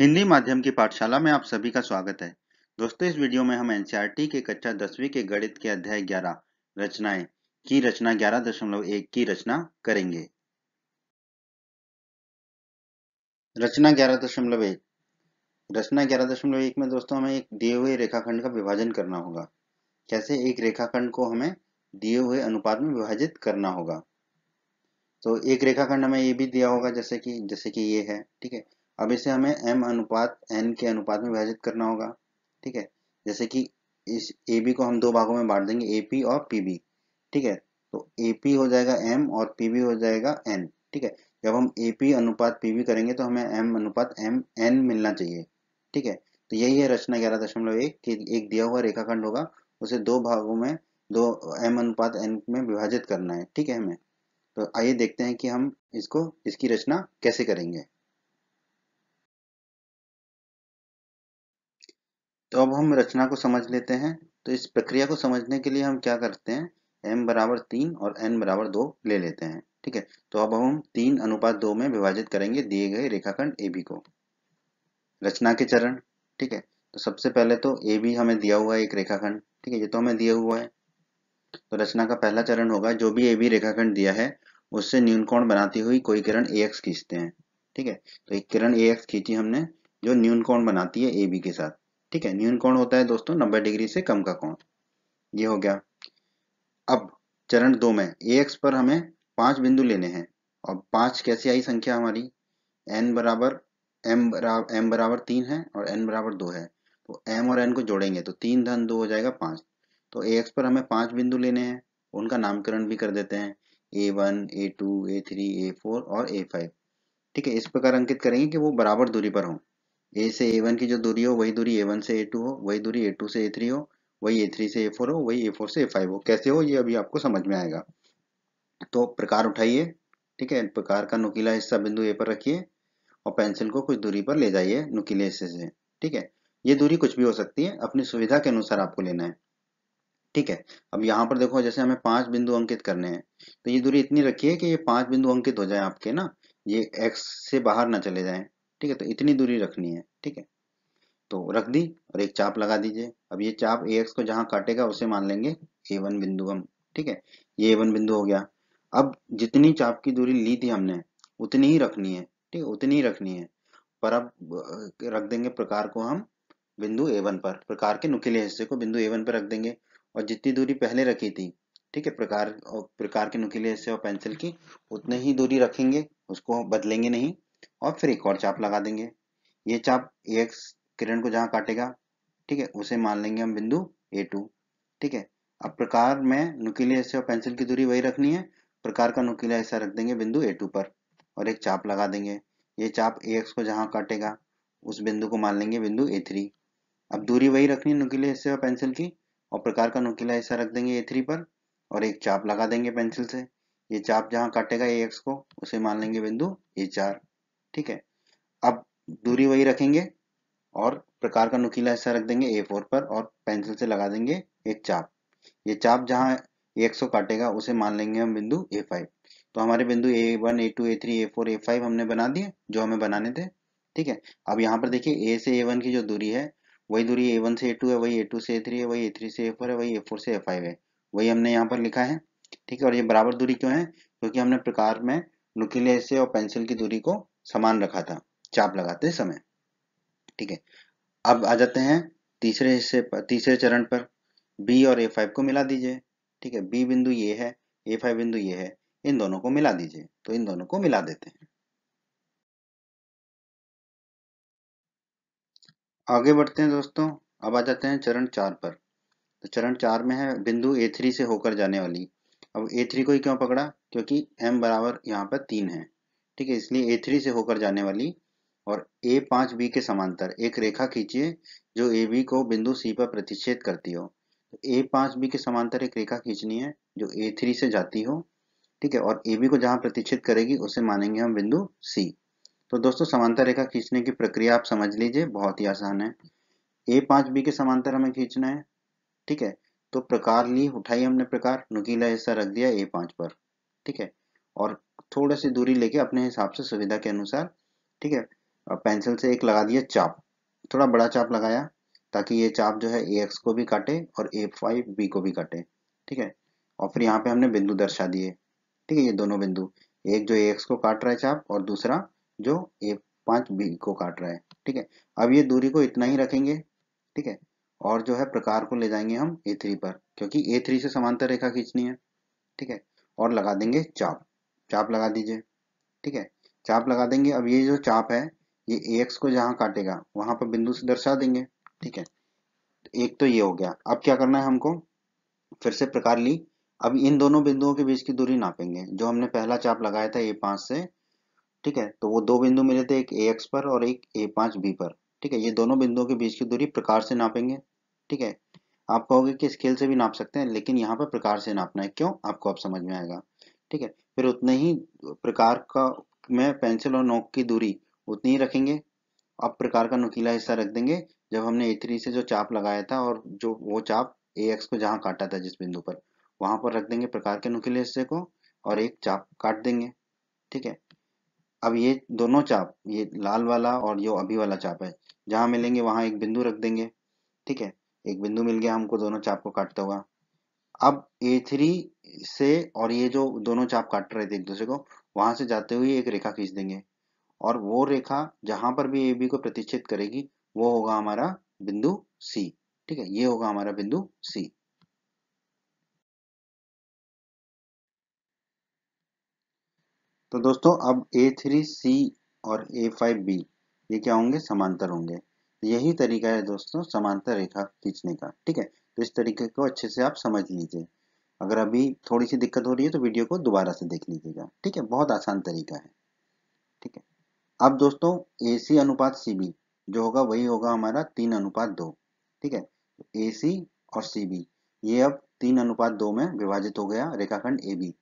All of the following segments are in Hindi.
हिंदी माध्यम की पाठशाला में आप सभी का स्वागत है दोस्तों इस वीडियो में हम एनसीईआरटी के कक्षा दसवीं के गणित के अध्याय 11 रचनाएं की रचना 11.1 की रचना करेंगे रचना 11.1 रचना 11.1 में दोस्तों हमें एक दिए हुए रेखाखंड का विभाजन करना होगा कैसे एक रेखाखंड को हमें दिए हुए अनुपात में विभाजित करना होगा तो एक रेखाखंड हमें ये भी दिया होगा जैसे कि जैसे कि ये है ठीक है अब इसे हमें m अनुपात n के अनुपात में विभाजित करना होगा ठीक है जैसे कि इस ए बी को हम दो भागों में बांट देंगे ए पी और पी बी ठीक है तो ए पी हो जाएगा एम और पी बी हो जाएगा एन ठीक है जब हम ए पी अनुपात पी बी करेंगे तो हमें एम अनुपात एम एन मिलना चाहिए ठीक है तो यही है रचना ग्यारह दशमलव एक कि एक दिया हुआ रेखाखंड होगा उसे दो भागों में दो एम अनुपात एन में विभाजित करना है ठीक है हमें तो आइए देखते हैं कि हम इसको इसकी रचना कैसे करेंगे तो अब हम रचना को समझ लेते हैं तो इस प्रक्रिया को समझने के लिए हम क्या करते हैं एम बराबर तीन और एन बराबर दो ले लेते हैं ठीक है तो अब हम तीन अनुपात दो में विभाजित करेंगे दिए गए रेखाखंड ए बी को रचना के चरण ठीक है तो सबसे पहले तो ए बी हमें दिया हुआ है एक रेखाखंड ठीक है ये तो हमें दिया हुआ है तो रचना का पहला चरण होगा जो भी ए बी रेखाखंड दिया है उससे न्यून कोण बनाती हुई कोई किरण ए एक्स खींचते हैं ठीक है तो एक किरण ए एक्स खींची हमने जो न्यून कोण बनाती है ए बी के साथ ठीक है न्यून कोण होता है दोस्तों नब्बे डिग्री से कम का कोण ये हो गया अब चरण दो में ए एक्स पर हमें पांच बिंदु लेने हैं और पांच कैसे आई संख्या हमारी एन बराबर एम बराबर एम बराबर तीन है और एन बराबर दो है तो एम और एन को जोड़ेंगे तो तीन धन दो हो जाएगा पांच तो ए एक्स पर हमें पांच बिंदु लेने हैं उनका नामकरण भी कर देते हैं A one A two A three A four और ए फाइव ठीक है इस प्रकार अंकित करेंगे कि वो बराबर दूरी पर हों ए से ए वन की जो दूरी हो वही दूरी ए वन से ए टू हो वही दूरी ए टू से ए थ्री हो वही ए थ्री से ए फोर हो वही ए फोर से ए फाइव हो कैसे हो ये अभी आपको समझ में आएगा तो प्रकार उठाइए ठीक है प्रकार का नुकीला हिस्सा बिंदु ए पर रखिए और पेंसिल को कुछ दूरी पर ले जाइए नुकीले हिस्से से ठीक है ये दूरी कुछ भी हो सकती है अपनी सुविधा के अनुसार आपको लेना है ठीक है अब यहाँ पर देखो जैसे हमें पांच बिंदु अंकित करने हैं तो ये दूरी इतनी रखिए कि ये पांच बिंदु अंकित हो जाए आपके ना ये एक्स से बाहर ना चले जाए ठीक है तो इतनी दूरी रखनी है ठीक है तो रख दी और एक चाप लगा दीजिए अब ये चाप ए एक्स को जहां काटेगा उसे मान लेंगे ए वन बिंदु हम ठीक है ये ए वन बिंदु हो गया अब जितनी चाप की दूरी ली थी हमने उतनी ही रखनी है ठीक है उतनी ही रखनी है पर अब रख देंगे प्रकार को हम बिंदु ए वन पर प्रकार के नुकीले हिस्से को बिंदु ए वन पर रख देंगे और जितनी दूरी पहले रखी थी ठीक है प्रकार और प्रकार के नुकीले हिस्से और पेंसिल की उतनी ही दूरी रखेंगे उसको बदलेंगे नहीं और फिर एक और चाप लगा देंगे ये चाप ए एक्स किरण को जहां काटेगा ठीक है उसे मान लेंगे हम बिंदु ए टू ठीक है अब प्रकार में नुकीले हिस्से और पेंसिल की दूरी वही रखनी है प्रकार का नुकीला हिस्सा रख देंगे बिंदु ए टू पर और एक चाप लगा देंगे ये चाप ए एक्स को जहां काटेगा उस बिंदु को मान लेंगे बिंदु ए थ्री अब दूरी वही रखनी है नुकीले हिस्से और पेंसिल की और प्रकार का नुकीला हिस्सा रख देंगे ए थ्री पर और एक चाप लगा देंगे पेंसिल से ये चाप जहां काटेगा ए एक्स को उसे मान लेंगे बिंदु ए चार ठीक है अब दूरी वही रखेंगे और प्रकार का नुकीला हिस्सा रख देंगे ए फोर पर और पेंसिल से लगा देंगे एक चाप ये चाप जहाँ एक सौ काटेगा उसे मान लेंगे हम बिंदु ए फाइव तो हमारे बिंदु A one A two A three A four A five हमने बना दिए जो हमें बनाने थे ठीक है अब यहाँ पर देखिए ए से ए वन की जो दूरी है वही दूरी ए वन से ए टू है वही ए टू से ए थ्री है वही ए थ्री से ए फोर है वही ए फोर से ए फाइव है वही हमने यहाँ पर लिखा है ठीक है और ये बराबर दूरी क्यों है क्योंकि हमने प्रकार में नुकीले हिस्से और पेंसिल की दूरी को समान रखा था चाप लगाते समय ठीक है अब आ जाते हैं तीसरे हिस्से पर तीसरे चरण पर बी और ए फाइव को मिला दीजिए ठीक है बी बिंदु ये है ए फाइव बिंदु ये है इन दोनों को मिला दीजिए तो इन दोनों को मिला देते हैं आगे बढ़ते हैं दोस्तों अब आ जाते हैं चरण चार पर तो चरण चार में है बिंदु ए थ्री से होकर जाने वाली अब ए थ्री को ही क्यों पकड़ा क्योंकि एम बराबर यहाँ पर तीन है ठीक है इसलिए ए थ्री से होकर जाने वाली और ए पांच बी के समांतर एक रेखा खींचिए जो ए बी को बिंदु सी पर प्रतिच्छेद करती हो तो ए पांच बी के समांतर एक रेखा खींचनी है जो ए थ्री से जाती हो ठीक है और ए बी को जहां प्रतिच्छेद करेगी उसे मानेंगे हम बिंदु सी तो दोस्तों समांतर रेखा खींचने की प्रक्रिया आप समझ लीजिए बहुत ही आसान है ए पांच बी के समांतर हमें खींचना है ठीक है तो प्रकार ली उठाई हमने प्रकार नुकीला हिस्सा रख दिया ए पांच पर ठीक है और थोड़ा सी दूरी लेके अपने हिसाब से सुविधा के अनुसार ठीक है पेंसिल से एक लगा दिया चाप थोड़ा बड़ा चाप लगाया ताकि ये चाप जो है ए एक्स को भी काटे और ए फाइव बी को भी काटे ठीक है और फिर यहाँ पे हमने बिंदु दर्शा दिए ठीक है ये दोनों बिंदु एक जो ए एक्स को काट रहा है चाप और दूसरा जो ए पांच बी को काट रहा है ठीक है अब ये दूरी को इतना ही रखेंगे ठीक है और जो है प्रकार को ले जाएंगे हम ए थ्री पर क्योंकि ए थ्री से समांतर रेखा खींचनी है ठीक है और लगा देंगे चाप चाप लगा दीजिए ठीक है चाप लगा देंगे अब ये जो चाप है ये एक्स को जहां काटेगा वहां पर बिंदु से दर्शा देंगे ठीक है एक तो ये हो गया अब क्या करना है हमको फिर से प्रकार ली अब इन दोनों बिंदुओं के बीच की दूरी नापेंगे जो हमने पहला चाप लगाया था ए पांच से ठीक है तो वो दो बिंदु मिले थे एक ए एक्स पर और एक ए पांच बी पर ठीक है ये दोनों बिंदुओं के बीच की दूरी प्रकार से नापेंगे ठीक है आप कहोगे कि स्केल से भी नाप सकते हैं लेकिन यहाँ पर प्रकार से नापना है क्यों आपको अब आप समझ में आएगा ठीक है फिर उतने ही प्रकार का में पेंसिल और नोक की दूरी उतनी ही रखेंगे अब प्रकार का नुकीला हिस्सा रख देंगे जब हमने ए थ्री से जो चाप लगाया था और जो वो चाप ए एक्स को जहाँ काटा था जिस बिंदु पर वहां पर रख देंगे प्रकार के नुकीले हिस्से को और एक चाप काट देंगे ठीक है अब ये दोनों चाप ये लाल वाला और ये अभी वाला चाप है जहाँ मिलेंगे वहां एक बिंदु रख देंगे ठीक है एक बिंदु मिल गया हमको दोनों चाप को काटता हुआ अब ए थ्री से और ये जो दोनों चाप काट रहे थे एक दूसरे को वहां से जाते हुए एक रेखा खींच देंगे और वो रेखा जहां पर भी ए बी को प्रतिच्छेद करेगी वो होगा हमारा बिंदु सी ठीक है ये होगा हमारा बिंदु सी तो दोस्तों अब ए थ्री सी और ए फाइव बी ये क्या होंगे समांतर होंगे यही तरीका है दोस्तों समांतर रेखा खींचने का ठीक है तो इस तरीके को अच्छे से आप समझ लीजिए अगर अभी थोड़ी सी दिक्कत हो रही है तो वीडियो को दोबारा से देख लीजिएगा ठीक है बहुत आसान तरीका है ठीक है अब दोस्तों ए सी अनुपात सी बी जो होगा वही होगा हमारा तीन अनुपात दो ठीक है ए सी और सी बी ये अब तीन अनुपात दो में विभाजित हो गया रेखाखंड ए बी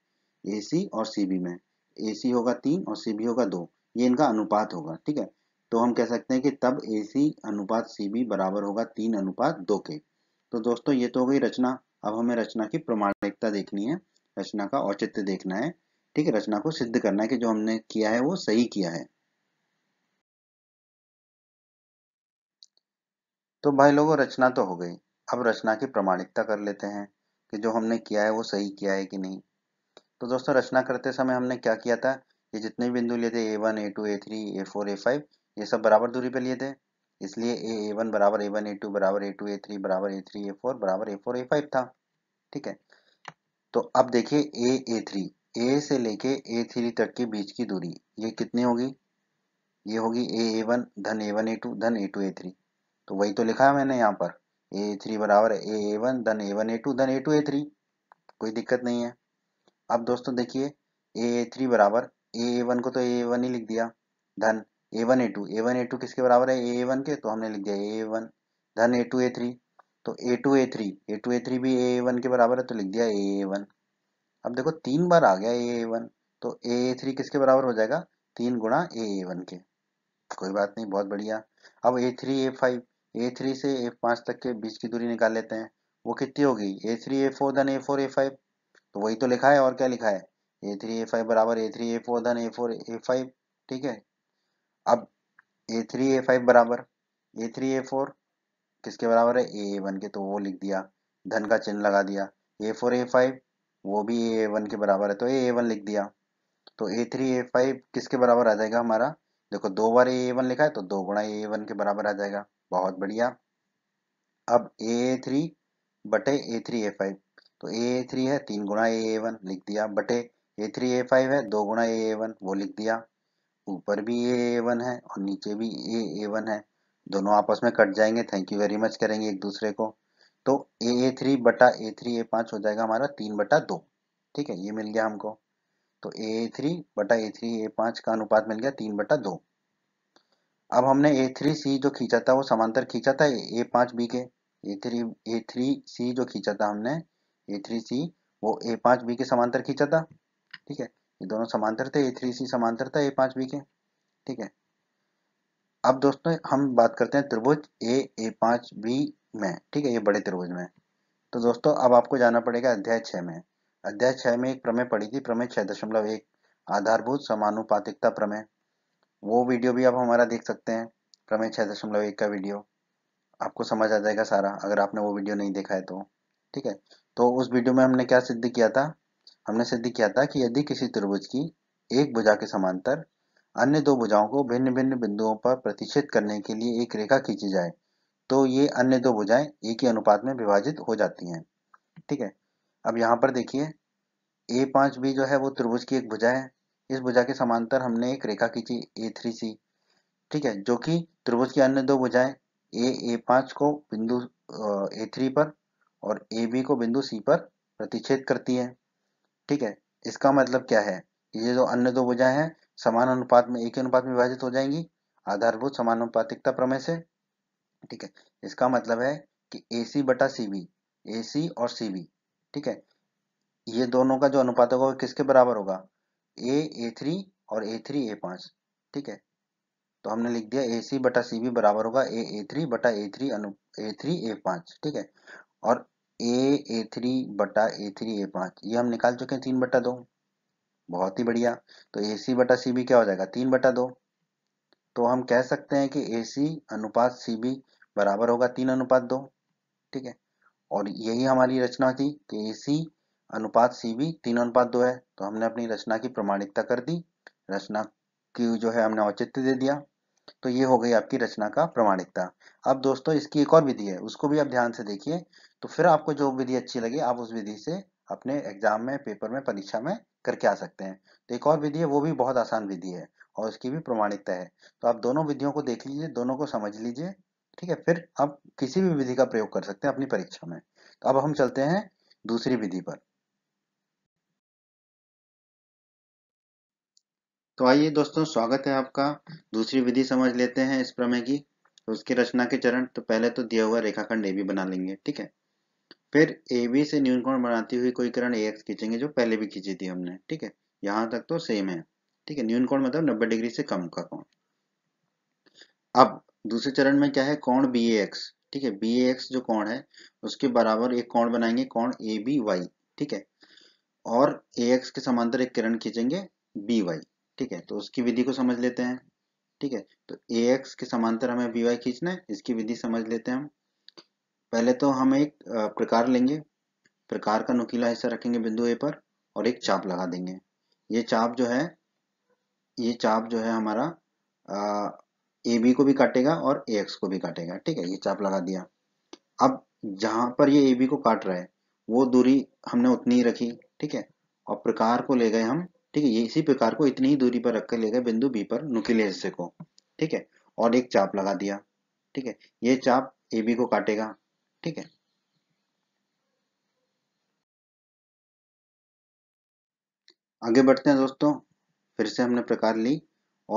ए सी और सी बी में ए सी होगा तीन और सी बी होगा दो ये इनका अनुपात होगा ठीक है तो हम कह सकते हैं कि तब ए सी अनुपात सी बी बराबर होगा तीन अनुपात दो के तो दोस्तों ये तो हो गई रचना अब हमें रचना की प्रमाणिकता देखनी है रचना का औचित्य देखना है ठीक है रचना को सिद्ध करना है कि जो हमने किया है वो सही किया है तो भाई लोगों रचना तो हो गई अब रचना की प्रमाणिकता कर लेते हैं कि जो हमने किया है वो सही किया है कि नहीं तो दोस्तों रचना करते समय हमने क्या किया था ये जितने बिंदु लिए थे A one A two A three A four A five ये सब बराबर दूरी पे लिए थे इसलिए ए ए वन बराबर ए वन ए टू बराबर ए टू ए थ्री बराबर ए थ्री ए फोर बराबर ए फोर ए फाइव था ठीक है तो अब देखिए ए ए थ्री ए से लेके ए थ्री तक के बीच की दूरी ये कितनी होगी ये होगी ए ए वन धन ए वन ए टू धन ए टू ए थ्री तो वही तो लिखा है मैंने यहाँ पर ए थ्री बराबर ए ए वन धन ए वन ए टू धन ए टू ए थ्री कोई दिक्कत नहीं है अब दोस्तों देखिए ए ए थ्री बराबर ए ए वन को तो ए वन ही लिख दिया धन A one A two A one A two किसके बराबर है ए वन के तो हमने लिख दिया ए वन धन ए टू ए थ्री तो A two A three A two A three भी ए वन के बराबर है तो लिख दिया ए वन अब देखो तीन बार आ गया ए वन तो ए थ्री किसके बराबर हो जाएगा तीन गुणा ए वन के कोई बात नहीं बहुत बढ़िया अब A three A five A three से ए पाँच तक के बीच की दूरी निकाल लेते हैं वो कितनी होगी ए थ्री ए फोर धन ए फोर ए फाइव तो वही तो लिखा है और क्या लिखा है ए थ्री ए फाइव बराबर ए थ्री ए फोर धन ए फोर ए फाइव ठीक है अब ए थ्री ए फाइव बराबर ए थ्री ए फोर किसके बराबर है ए वन के तो वो लिख दिया धन का चिन्ह लगा दिया ए फोर ए फाइव वो भी ए वन के बराबर है तो ए वन लिख दिया तो ए थ्री ए फाइव किसके बराबर आ जाएगा हमारा देखो दो बार ए वन लिखा है तो दो गुणा ए ए वन के बराबर आ जाएगा बहुत बढ़िया अब ए थ्री बटे ए थ्री ए फाइव तो ए थ्री है तीन गुणा ए ए वन लिख दिया बटे ए थ्री ए फाइव है दो गुणा ए ए वन वो लिख दिया ऊपर भी ए ए वन है और नीचे भी ए ए वन है दोनों आपस में कट जाएंगे थैंक यू वेरी मच करेंगे एक दूसरे को तो ए ए थ्री बटा ए थ्री ए पाँच हो जाएगा हमारा तीन बटा दो ठीक है ये मिल गया हमको तो ए ए थ्री बटा ए थ्री ए पाँच का अनुपात मिल गया तीन बटा दो अब हमने ए थ्री सी जो खींचा था वो समांतर खींचा था ए पाँच बी के ए थ्री ए थ्री सी जो खींचा था हमने ए थ्री सी वो ए पाँच बी के समांतर खींचा था ठीक है ये दोनों समांतर थे ए थ्री सी समांतर था ए पांच बी के ठीक है अब दोस्तों हम बात करते हैं त्रिभुज ए ए पांच बी में ठीक है ये बड़े त्रिभुज में तो दोस्तों अब आपको जाना पड़ेगा अध्याय छह में अध्याय छह में एक प्रमेय पढ़ी थी प्रमेय छः दशमलव एक आधारभूत समानुपातिकता प्रमेय वो वीडियो भी आप हमारा देख सकते हैं प्रमेय छः दशमलव एक का वीडियो आपको समझ आ जाएगा सारा अगर आपने वो वीडियो नहीं देखा है तो ठीक है तो उस वीडियो में हमने क्या सिद्ध किया था हमने सिद्ध किया था कि यदि किसी त्रिभुज की एक भुजा के समांतर अन्य दो भुजाओं को भिन्न भिन्न बिंदुओं पर प्रतिष्ठित करने के लिए एक रेखा खींची जाए तो ये अन्य दो भुजाएं एक ही अनुपात में विभाजित हो जाती हैं ठीक है अब यहाँ पर देखिए ए पांच बी जो है वो त्रिभुज की एक भुजा है इस भुजा के समांतर हमने एक रेखा खींची ए थ्री सी ठीक है जो कि त्रिभुज की अन्य दो भुजाएं ए ए पांच को बिंदु ए थ्री पर और ए बी को बिंदु सी पर प्रतिच्छेद करती है ठीक है इसका मतलब क्या है ये जो अन्य दो भुजाएं है समान अनुपात में एक ही अनुपात में विभाजित हो जाएंगी आधारभूत समानुपातिकता प्रमेय से ठीक है इसका मतलब है कि ए सी बटा सी बी ए सी और सी बी ठीक है ये दोनों का जो अनुपात होगा वो किसके बराबर होगा ए ए थ्री और ए थ्री ए पांच ठीक है तो हमने लिख दिया ए सी बटा सी बी बराबर होगा ए ए थ्री बटा ए थ्री अनु ए थ्री ए पांच ठीक है और ए ए थ्री बटा ए थ्री ए पांच ये हम निकाल चुके हैं तीन बटा दो बहुत ही बढ़िया तो ए सी बटा सी बी क्या हो जाएगा तीन बटा दो तो हम कह सकते हैं कि ए सी अनुपात सी बी बराबर होगा तीन अनुपात दो ठीक है और यही हमारी रचना थी कि ए सी अनुपात सी बी तीन अनुपात दो है तो हमने अपनी रचना की प्रमाणिकता कर दी रचना की जो है हमने औचित्य दे दिया तो ये हो गई आपकी रचना का प्रमाणिकता अब दोस्तों इसकी एक और विधि है उसको भी आप ध्यान से देखिए तो फिर आपको जो विधि अच्छी लगी आप उस विधि से अपने एग्जाम में पेपर में परीक्षा में करके आ सकते हैं तो एक और विधि है वो भी बहुत आसान विधि है और उसकी भी प्रमाणिकता है तो आप दोनों विधियों को देख लीजिए दोनों को समझ लीजिए ठीक है फिर आप किसी भी विधि का प्रयोग कर सकते हैं अपनी परीक्षा में तो अब हम चलते हैं दूसरी विधि पर तो आइए दोस्तों स्वागत है आपका दूसरी विधि समझ लेते हैं इस प्रमेय की तो उसकी रचना के चरण तो पहले तो दिया हुआ रेखाखंड ए भी बना लेंगे ठीक है फिर ए बी से न्यूनकोण बनाती हुई कोई किरण ए एक्स खींचेंगे जो पहले भी खींची थी हमने ठीक है यहाँ तक तो सेम है ठीक है न्यूनकोण मतलब नब्बे डिग्री से कम का कोण अब दूसरे चरण में क्या है कोण बी एक्स ठीक है बी एक्स जो कोण है उसके बराबर एक कोण बनाएंगे कोण ए बी वाई ठीक है और ए एक्स के समांतर एक किरण खींचेंगे बी वाई ठीक है तो उसकी विधि को समझ लेते हैं ठीक है तो ए एक्स के समांतर हमें बी वाई खींचना है इसकी विधि समझ लेते हैं हम पहले तो हम एक प्रकार लेंगे प्रकार का नुकीला हिस्सा रखेंगे बिंदु ए पर और एक चाप लगा देंगे ये चाप जो है ये चाप जो है हमारा ए बी को भी काटेगा और ए एक्स को भी काटेगा ठीक है ये चाप लगा दिया अब जहां पर ये ए बी को काट रहा है वो दूरी हमने उतनी ही रखी ठीक है और प्रकार को ले गए हम ठीक है ये इसी प्रकार को इतनी ही दूरी पर रख कर ले गए बिंदु बी पर नुकीले हिस्से को ठीक है और एक चाप लगा दिया ठीक है ये चाप ए बी को काटेगा ठीक है आगे बढ़ते हैं दोस्तों फिर से हमने प्रकार ली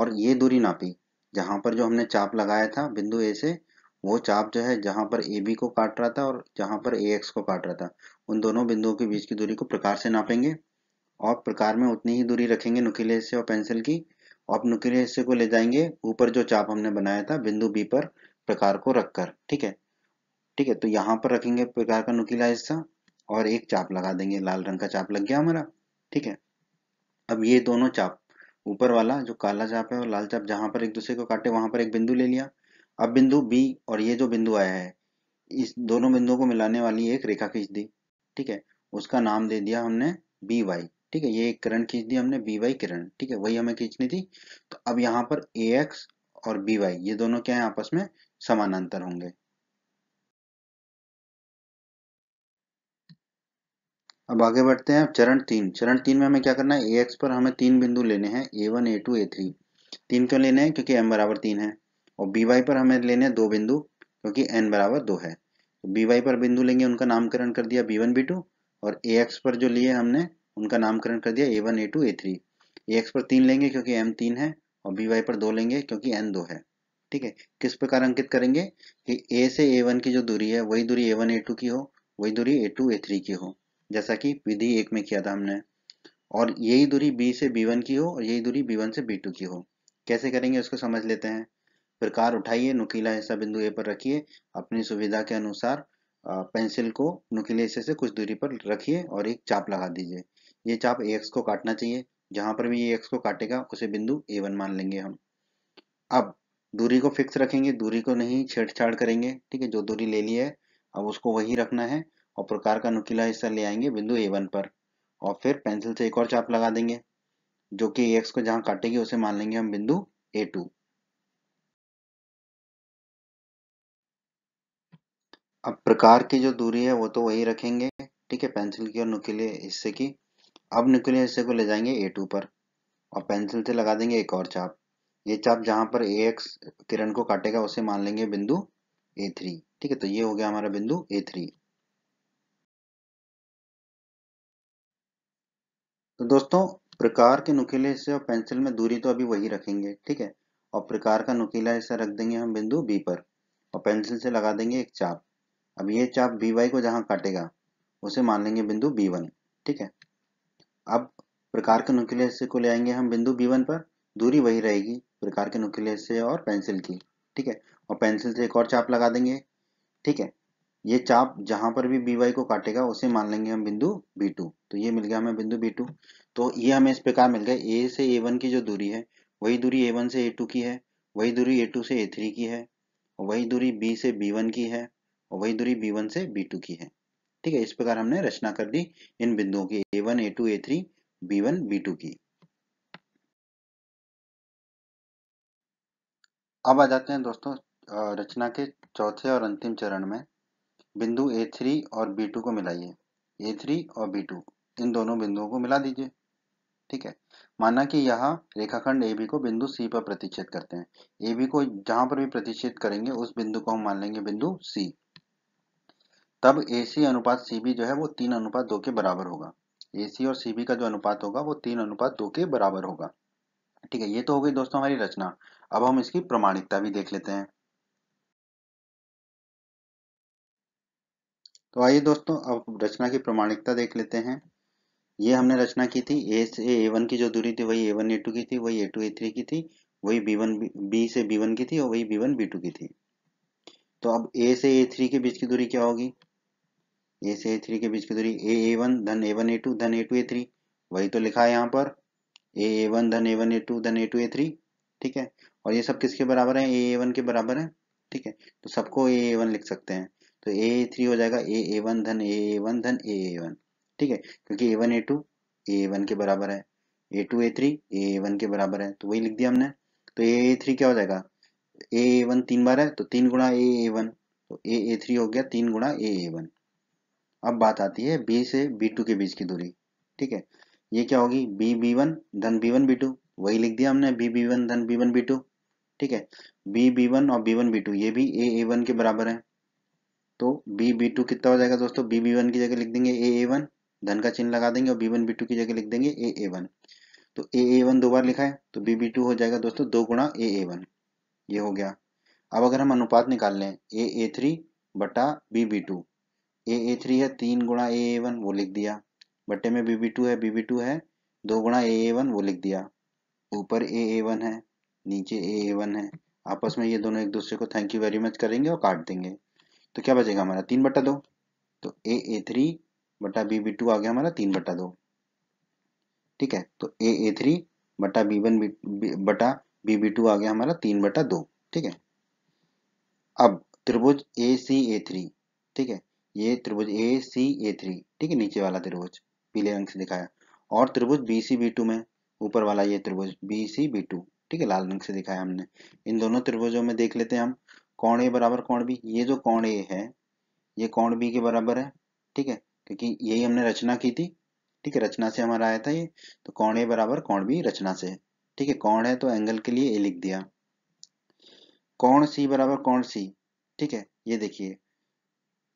और ये दूरी नापी जहां पर जो हमने चाप लगाया था बिंदु ए से वो चाप जो है जहां पर ए बी को काट रहा था और जहां पर ए एक्स को काट रहा था उन दोनों बिंदुओं के बीच की दूरी को प्रकार से नापेंगे और प्रकार में उतनी ही दूरी रखेंगे नुकीले हिस्से और पेंसिल की और नुकीले हिस्से को ले जाएंगे ऊपर जो चाप हमने बनाया था बिंदु बी पर प्रकार को रखकर ठीक है ठीक है तो यहाँ पर रखेंगे प्रकार का नुकीला हिस्सा और एक चाप लगा देंगे लाल रंग का चाप लग गया हमारा ठीक है अब ये दोनों चाप ऊपर वाला जो काला चाप है और लाल चाप जहां पर एक दूसरे को काटे वहां पर एक बिंदु ले लिया अब बिंदु बी और ये जो बिंदु आया है इस दोनों बिंदुओं को मिलाने वाली एक रेखा खींच दी ठीक है उसका नाम दे दिया हमने बी वाई ठीक है ये एक किरण खींच दी हमने बी वाई किरण ठीक है वही हमें खींचनी थी तो अब यहाँ पर ए एक्स और बी वाई ये दोनों क्या है आपस में समानांतर होंगे अब आगे बढ़ते हैं चरण तीन चरण तीन में हमें क्या करना है ए एक्स पर हमें तीन बिंदु लेने हैं A one A two A three तीन क्यों लेने हैं क्योंकि एम बराबर तीन है और बी वाई पर हमें लेने हैं दो बिंदु क्योंकि एन बराबर दो है तो बी वाई पर बिंदु लेंगे उनका नामकरण कर दिया बी वन बी टू और ए एक्स पर जो लिए हमने उनका नामकरण कर दिया A one A two A three A x पर तीन लेंगे क्योंकि एम तीन है और बी वाई पर दो लेंगे क्योंकि एन दो है ठीक है किस प्रकार अंकित करेंगे कि ए से ए वन की जो दूरी है वही दूरी ए वन ए टू की हो वही दूरी ए टू ए थ्री की हो जैसा कि विधि एक में किया था हमने और यही दूरी बी से बी वन की हो और यही दूरी बी वन से बी टू की हो कैसे करेंगे उसको समझ लेते हैं फिर कार उठाइए नुकीला हिस्सा बिंदु ए पर रखिए अपनी सुविधा के अनुसार पेंसिल को नुकीले हिस्से से कुछ दूरी पर रखिए और एक चाप लगा दीजिए ये चाप ए एक्स को काटना चाहिए जहां पर भी ये एक्स को काटेगा उसे बिंदु ए वन मान लेंगे हम अब दूरी को फिक्स रखेंगे दूरी को नहीं छेड़छाड़ करेंगे ठीक है जो दूरी ले ली है अब उसको वही रखना है और प्रकार का नुकीला हिस्सा ले आएंगे बिंदु ए वन पर और फिर पेंसिल से एक और चाप लगा देंगे जो कि ए एक्स को जहां काटेगी उसे मान लेंगे हम बिंदु ए टू अब प्रकार की जो दूरी है वो तो वही रखेंगे ठीक है पेंसिल की और नुकीले हिस्से की अब नुकीले हिस्से को ले जाएंगे ए टू पर और पेंसिल से लगा देंगे एक और चाप ये चाप जहां पर ए एक्स किरण को काटेगा उसे मान लेंगे बिंदु ए थ्री ठीक है तो ये हो गया हमारा बिंदु ए थ्री तो दोस्तों प्रकार के नुकीले हिस्से और पेंसिल में दूरी तो अभी वही रखेंगे ठीक है और प्रकार का नुकीला हिस्सा रख देंगे हम बिंदु बी पर और पेंसिल से लगा देंगे एक चाप अब ये चाप बी वाई को जहां काटेगा उसे मान लेंगे बिंदु बी वन ठीक है अब प्रकार के नुकीले हिस्से को ले आएंगे हम बिंदु बी वन पर दूरी वही रहेगी प्रकार के नुकीले हिस्से और पेंसिल की ठीक है और पेंसिल से एक और चाप लगा देंगे ठीक है ये चाप जहां पर भी बीवाई को काटेगा उसे मान लेंगे हम बिंदु बी टू तो ये मिल गया हमें बिंदु बी टू तो ये हमें इस प्रकार मिल गया ए से ए वन की जो दूरी है वही दूरी ए वन से ए टू की है वही दूरी ए टू से ए थ्री की है वही दूरी बी से बी वन की है और वही दूरी बी वन से बी टू की है ठीक है इस प्रकार हमने रचना कर दी इन बिंदुओं की A one A two A three B one B two की अब आ जाते हैं दोस्तों रचना के चौथे और अंतिम चरण में बिंदु ए थ्री और बी टू को मिलाइए ए थ्री और बी टू इन दोनों बिंदुओं को मिला दीजिए ठीक है माना कि यहाँ रेखाखंड ए बी को बिंदु सी पर प्रतिच्छेद करते हैं ए बी को जहां पर भी प्रतिच्छेद करेंगे उस बिंदु को हम मान लेंगे बिंदु सी तब ए सी अनुपात सी बी जो है वो तीन अनुपात दो के बराबर होगा ए सी और सी बी का जो अनुपात होगा वो तीन अनुपात दो के बराबर होगा ठीक है ये तो हो गई दोस्तों हमारी रचना अब हम इसकी प्रमाणिकता भी देख लेते हैं तो आइए दोस्तों अब रचना की प्रमाणिकता देख लेते हैं ये हमने रचना की थी ए से ए वन की जो दूरी थी वही ए वन ए टू की थी वही ए टू ए थ्री की थी वही बी वन बी से बी वन की थी और वही बी वन बी टू की थी तो अब ए से ए थ्री के बीच की दूरी क्या होगी ए से ए थ्री के बीच की दूरी ए ए वन धन ए वन ए टू धन ए टू ए थ्री वही तो लिखा है यहाँ पर ए ए वन धन ए वन ए टू धन ए टू ए थ्री ठीक है और ये सब किसके बराबर है ए ए वन के बराबर है ठीक है तो सबको ए ए वन लिख सकते हैं तो ए थ्री हो जाएगा ए ए वन धन ए ए वन धन ए ए वन ठीक है क्योंकि A one A two A one के बराबर है A two A three A one के बराबर है तो वही लिख दिया हमने तो ए ए थ्री क्या हो जाएगा ए ए वन तीन बार है तो तीन गुणा ए ए वन तो ए ए थ्री हो गया तीन गुणा ए ए वन अब बात आती है बी से बी टू के बीच की दूरी ठीक है ये क्या होगी बी बी वन धन बी वन बी टू वही लिख दिया हमने बी बी वन धन बी वन बी टू ठीक है बी बी वन और बी वन बी टू ये भी ए ए वन के बराबर है तो बी बी टू कितना हो जाएगा दोस्तों बी बी वन की जगह लिख देंगे ए ए वन धन का चिन्ह लगा देंगे और बी वन बी टू की जगह लिख देंगे ए ए वन तो ए ए वन दो बार लिखा है तो बी बी टू हो जाएगा दोस्तों दो गुणा ए ए वन ये हो गया अब अगर हम अनुपात निकाल लें ए ए थ्री बटा B B two A A three है तीन गुणा ए ए वन वो लिख दिया बटे में बी बी टू है बी बी टू है दो गुणा ए ए वन वो लिख दिया ऊपर ए ए वन है नीचे ए ए वन है आपस में ये दोनों एक दूसरे को थैंक यू वेरी मच करेंगे और काट देंगे तो क्या बचेगा हमारा तीन बट्टा दो तो ए ए थ्री बटा बी बी टू आ गया हमारा तीन बट्टा दो ठीक है तो ए ए थ्री बटा बी वन बटा बी बी टू आ गया हमारा तीन बटा दो ठीक है अब त्रिभुज ए सी ए थ्री ठीक है ये त्रिभुज ए सी ए थ्री ठीक है नीचे वाला त्रिभुज पीले रंग से दिखाया और त्रिभुज बी सी बी टू में ऊपर वाला ये त्रिभुज बी सी बी टू ठीक है लाल रंग से दिखाया हमने इन दोनों त्रिभुजों में देख लेते हैं हम कौन ए बराबर कौन बी ये जो कौन ए है ये कौन बी के बराबर है ठीक है क्योंकि यही हमने रचना की थी ठीक है रचना से हमारा आया था ये तो कौन ए बराबर कौन बी रचना से ठीक है कौन है तो एंगल के लिए ए लिख दिया कौन सी बराबर कौन सी ठीक है ये देखिए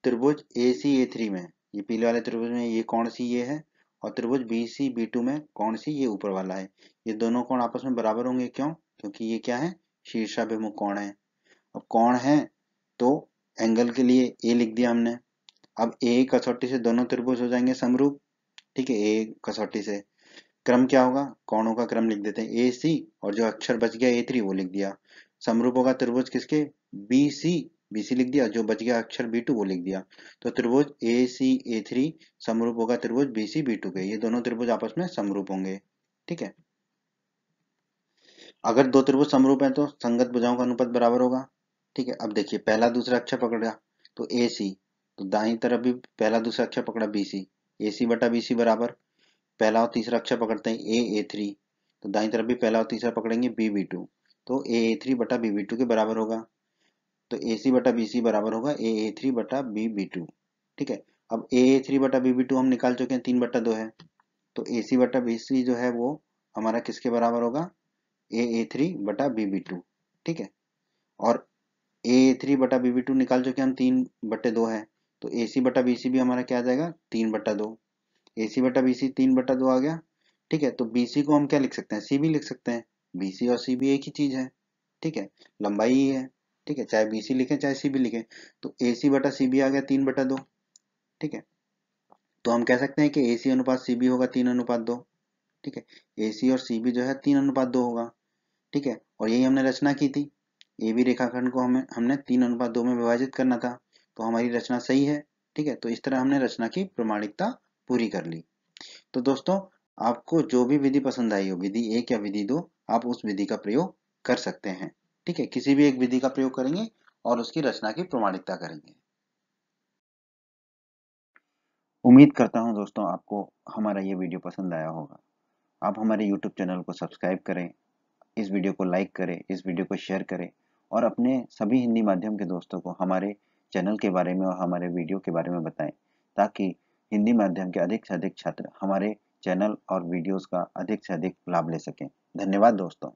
त्रिभुज ए सी ए थ्री में ये पीले वाले त्रिभुज में ये कौन सी ये है और त्रिभुज बी सी बी टू में कौन सी ये ऊपर वाला है ये दोनों कौन आपस में बराबर होंगे क्यों क्योंकि ये क्या है शीर्षाभिमुख कौन है और कौन है तो एंगल के लिए ए लिख दिया हमने अब ए कसौटी से दोनों त्रिभुज हो जाएंगे समरूप ठीक है ए कसौटी से क्रम क्या होगा कौनों का क्रम लिख देते हैं ए सी और जो अक्षर बच गया ए थ्री वो लिख दिया समरूप होगा त्रिभुज किसके बी सी बी सी लिख दिया जो बच गया अक्षर बी टू वो लिख दिया तो त्रिभुज ए सी ए थ्री समरूप होगा त्रिभुज बी सी बी टू के ये दोनों त्रिभुज आपस में समरूप होंगे ठीक है अगर दो त्रिभुज समरूप है तो संगत भुजाओं का अनुपात बराबर होगा ठीक है अब देखिए पहला दूसरा अक्षर पकड़ा तो ए सी तो दाई तरफ भी पहला दूसरा अक्षर पकड़ा बी सी ए सी बटा बी सी बराबर पहला और तीसरा अक्षर पकड़ते हैं ए ए थ्री तो दाई तरफ भी पहला और तीसरा पकड़ेंगे बी बी टू तो ए ए थ्री बटा बी बी टू के बराबर होगा तो ए सी बटा बी सी बराबर होगा ए ए थ्री बटा बी बी टू ठीक है अब ए ए थ्री बटा बी बी टू हम निकाल चुके हैं तीन बटा दो है तो ए सी बटा बी सी जो है वो हमारा किसके बराबर होगा ए ए थ्री बटा बी बी टू ठीक है और ए थ्री बटा बी बी टू निकाल चुके हम तीन बटे दो है तो ए सी बटा बी सी भी हमारा क्या आ जाएगा तीन बटा दो ए सी बटा बी सी तीन बटा दो आ गया ठीक है तो बी सी को हम क्या लिख सकते हैं सी भी लिख सकते हैं बी सी और सी भी एक ही चीज है ठीक है लंबाई ही है ठीक है चाहे बी सी लिखे चाहे सी भी लिखे तो ए सी बटा सी भी आ गया तीन बटा दो ठीक है तो हम कह सकते हैं कि ए सी अनुपात सी बी होगा तीन अनुपात दो ठीक है ए सी और सी बी जो है तीन अनुपात दो होगा ठीक है और यही हमने रचना की थी ए बी रेखाखंड को हमें हमने तीन अनुपात दो में विभाजित करना था तो हमारी रचना सही है ठीक है तो इस तरह हमने रचना की प्रमाणिकता पूरी कर ली तो दोस्तों आपको जो भी विधि पसंद आई हो विधि एक या विधि दो आप उस विधि का प्रयोग कर सकते हैं ठीक है किसी भी एक विधि का प्रयोग करेंगे और उसकी रचना की प्रमाणिकता करेंगे उम्मीद करता हूं दोस्तों आपको हमारा ये वीडियो पसंद आया होगा आप हमारे YouTube चैनल को सब्सक्राइब करें इस वीडियो को लाइक करें इस वीडियो को शेयर करें और अपने सभी हिंदी माध्यम के दोस्तों को हमारे चैनल के बारे में और हमारे वीडियो के बारे में बताएं ताकि हिंदी माध्यम के अधिक से अधिक छात्र हमारे चैनल और वीडियोस का अधिक से अधिक लाभ ले सकें धन्यवाद दोस्तों